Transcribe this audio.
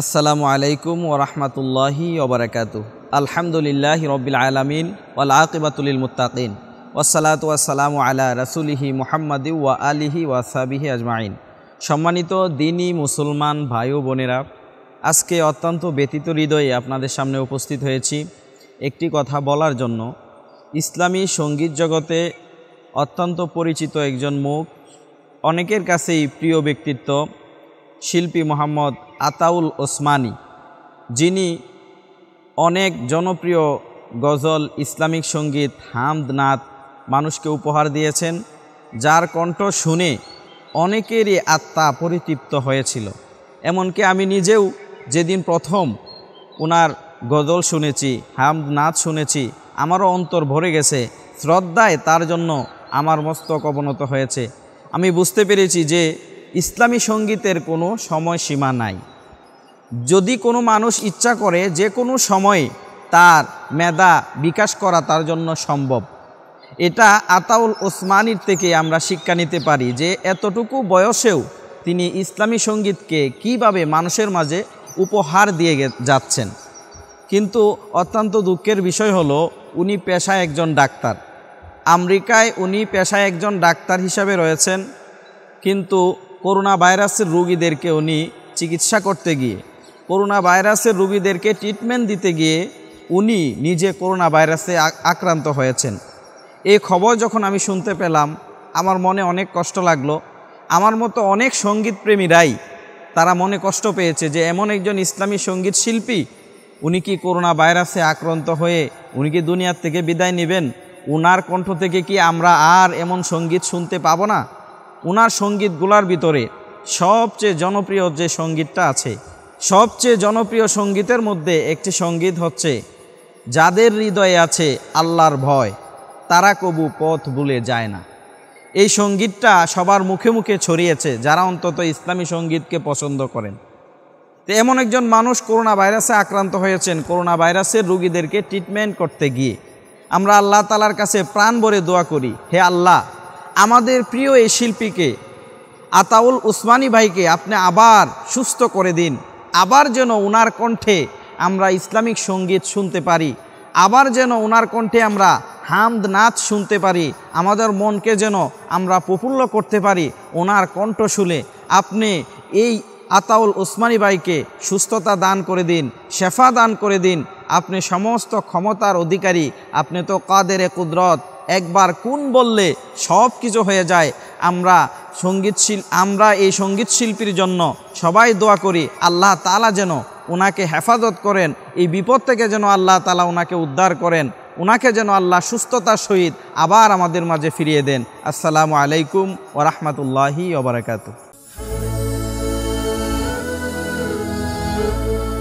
আসসালামু আলাইকুম ওরহমতুল্লাহি ওবরাকাত আলহামদুলিল্লাহ রবিল আলমিন ওয়াল আকিবাতুলিল মুতাকিন ওসালাত ওয়াসালাম আলা রসুলিহি মোহাম্মদি ওয়া আলিহি ওয়াসাবিহি আজমাইন সম্মানিত দিনী মুসলমান ভাই ও বোনেরা আজকে অত্যন্ত ব্যতীত হৃদয়ে আপনাদের সামনে উপস্থিত হয়েছি একটি কথা বলার জন্য ইসলামী সঙ্গীত জগতে অত্যন্ত পরিচিত একজন মুখ অনেকের কাছেই প্রিয় ব্যক্তিত্ব শিল্পী মোহাম্মদ আতাউল ওসমানী যিনি অনেক জনপ্রিয় গজল ইসলামিক সঙ্গীত হামদ নাথ মানুষকে উপহার দিয়েছেন যার কণ্ঠ শুনে অনেকেরই আত্মা পরিতৃপ্ত হয়েছিল এমনকি আমি নিজেও যেদিন প্রথম ওনার গজল শুনেছি হামদ নাচ শুনেছি আমারও অন্তর ভরে গেছে শ্রদ্ধায় তার জন্য আমার মস্তক অবনত হয়েছে আমি বুঝতে পেরেছি যে ইসলামী সঙ্গীতের কোনো সময়সীমা নাই যদি কোনো মানুষ ইচ্ছা করে যে কোনো সময়ে তার মেধা বিকাশ করা তার জন্য সম্ভব এটা আতাউল ওসমানির থেকে আমরা শিক্ষা নিতে পারি যে এতটুকু বয়সেও তিনি ইসলামী সঙ্গীতকে কিভাবে মানুষের মাঝে উপহার দিয়ে যাচ্ছেন কিন্তু অত্যন্ত দুঃখের বিষয় হলো উনি পেশায় একজন ডাক্তার আমেরিকায় উনি পেশায় একজন ডাক্তার হিসাবে রয়েছেন কিন্তু করোনা ভাইরাসের রোগীদেরকে উনি চিকিৎসা করতে গিয়ে করোনা ভাইরাসের রুগীদেরকে ট্রিটমেন্ট দিতে গিয়ে উনি নিজে করোনা ভাইরাসে আক্রান্ত হয়েছেন এই খবর যখন আমি শুনতে পেলাম আমার মনে অনেক কষ্ট লাগলো আমার মতো অনেক সঙ্গীত প্রেমীরাই তারা মনে কষ্ট পেয়েছে যে এমন একজন ইসলামী সঙ্গীত শিল্পী উনি কি করোনা ভাইরাসে আক্রান্ত হয়ে উনি কি দুনিয়ার থেকে বিদায় নেবেন ওনার কণ্ঠ থেকে কি আমরা আর এমন সঙ্গীত শুনতে পাবো না ওনার সঙ্গীতগুলার ভিতরে সবচেয়ে জনপ্রিয় যে সঙ্গীতটা আছে সবচেয়ে জনপ্রিয় সঙ্গীতের মধ্যে একটি সঙ্গীত হচ্ছে যাদের হৃদয়ে আছে আল্লাহর ভয় তারা কবু পথ ভুলে যায় না এই সঙ্গীতটা সবার মুখে মুখে ছড়িয়েছে যারা অন্তত ইসলামী সঙ্গীতকে পছন্দ করেন তো এমন একজন মানুষ করোনা ভাইরাসে আক্রান্ত হয়েছেন করোনা ভাইরাসের রুগীদেরকে ট্রিটমেন্ট করতে গিয়ে আমরা আল্লাহ তালার কাছে প্রাণ ভরে দোয়া করি হে আল্লাহ আমাদের প্রিয় এই শিল্পীকে আতাউল উসমানী ভাইকে আপনি আবার সুস্থ করে দিন আবার যেন ওনার কণ্ঠে আমরা ইসলামিক সঙ্গীত শুনতে পারি আবার যেন ওনার কণ্ঠে আমরা হামদ নাচ শুনতে পারি আমাদের মনকে যেন আমরা প্রফুল্ল করতে পারি ওনার কণ্ঠ শুলে আপনি এই আতাউল ওসমানী বাইকে সুস্থতা দান করে দিন শেফা দান করে দিন আপনি সমস্ত ক্ষমতার অধিকারী আপনি তো কাদের কুদরত একবার কোন বললে সব কিছু হয়ে যায় আমরা সঙ্গীত শিল আমরা এই সঙ্গীত শিল্পীর জন্য সবাই দোয়া করি আল্লাহ তালা যেন ওনাকে হেফাজত করেন এই বিপদ থেকে যেন আল্লাহ তালা ওনাকে উদ্ধার করেন ওনাকে যেন আল্লাহ সুস্থতার সহিত আবার আমাদের মাঝে ফিরিয়ে দেন আসসালামু আলাইকুম ও রহমতুল্লাহি